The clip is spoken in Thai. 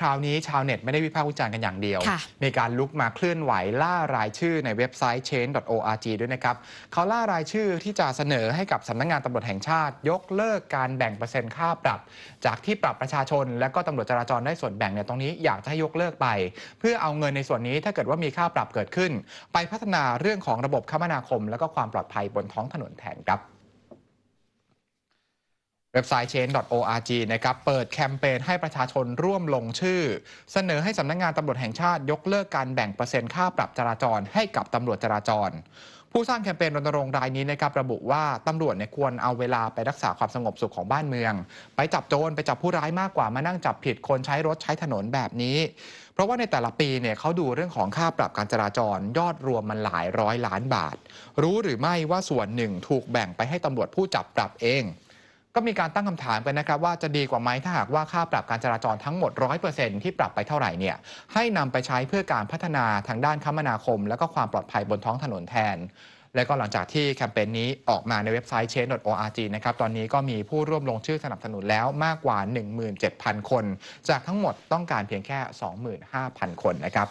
คราวนี้ชาวเน็ตไม่ได้วิพากษ์วิจารณ์กันอย่างเดียว มีการลุกมาเคลื่อนไหวล่ารายชื่อในเว็บไซต์ change.org ด้วยนะครับ เขาล่ารายชื่อที่จะเสนอให้กับสำนักงงานตำรวจแห่งชาติยกเลิกการแบ่งเปอร์เซ็นต์ค่าปรับ จากที่ปรับประชาชนและก็ตำรวจจราจรได้ส่วนแบ่งเนี่ยตรงนี้ อยากจะให้ยกเลิกไป เพื่อเอาเงินในส่วนนี้ถ้าเกิดว่ามีค่าปรับเกิดขึ้น ไปพัฒนาเรื่องของระบบคมนาคม และก็ความปลอดภัยบนท้องถนนแทนครับเว็บไซต์ c h a n o r g นะครับ เปิดแคมเปญให้ประชาชนร่วมลงชื่อ เสนอให้สำนักงงานตำรวจแห่งชาติยกเลิกการแบ่งเปอร์เซ็นต์ค่าปรับจราจรให้กับตำรวจจราจร ผู้สร้างแคมเปญรณรงค์รายนี้นะครับระบุว่าตำรวจเนี่ยควรเอาเวลาไปรักษาความสงบสุขของบ้านเมือง ไปจับโจรไปจับผู้ร้ายมากกว่ามานั่งจับผิดคนใช้รถใช้ถนนแบบนี้ เพราะว่าในแต่ละปีเนี่ยเขาดูเรื่องของค่าปรับการจราจร ยอดรวมมันหลายร้อยล้านบาท รู้หรือไม่ว่าส่วนหนึ่งถูกแบ่งไปให้ตำรวจผู้จับปรับเองก็มีการตั้งคำถามกันนะครับว่าจะดีกว่าไหมถ้าหากว่าค่าปรับการจราจรทั้งหมด 100%ที่ปรับไปเท่าไหร่เนี่ยให้นำไปใช้เพื่อการพัฒนาทางด้านคมนาคม และก็ความปลอดภัยบนท้องถนนแทน และก็หลังจากที่แคมเปญนนี้ออกมาในเว็บไซต์ change.org นะครับ ตอนนี้ก็มีผู้ร่วมลงชื่อสนับสนุนแล้วมากกว่า 17,000 คน จากทั้งหมดต้องการเพียงแค่ 25,000 คนนะครับ